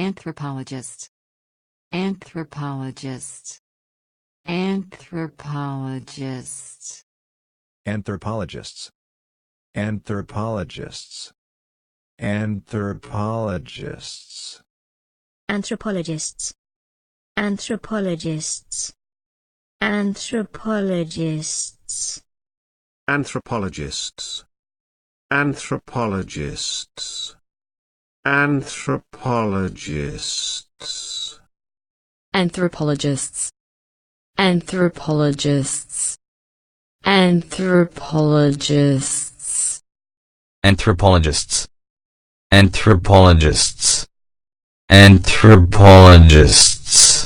Anthropologist. Anthropologist. Anthropologist. Anthropologists. Anthropologists. Anthropologists. Anthropologists. Anthropologists. Anthropologists. Anthropologists. Anthropologists. Anthropologists. Anthropologists. Anthropologists. Anthropologists. Anthropologists. Anthropologists. Anthropologists.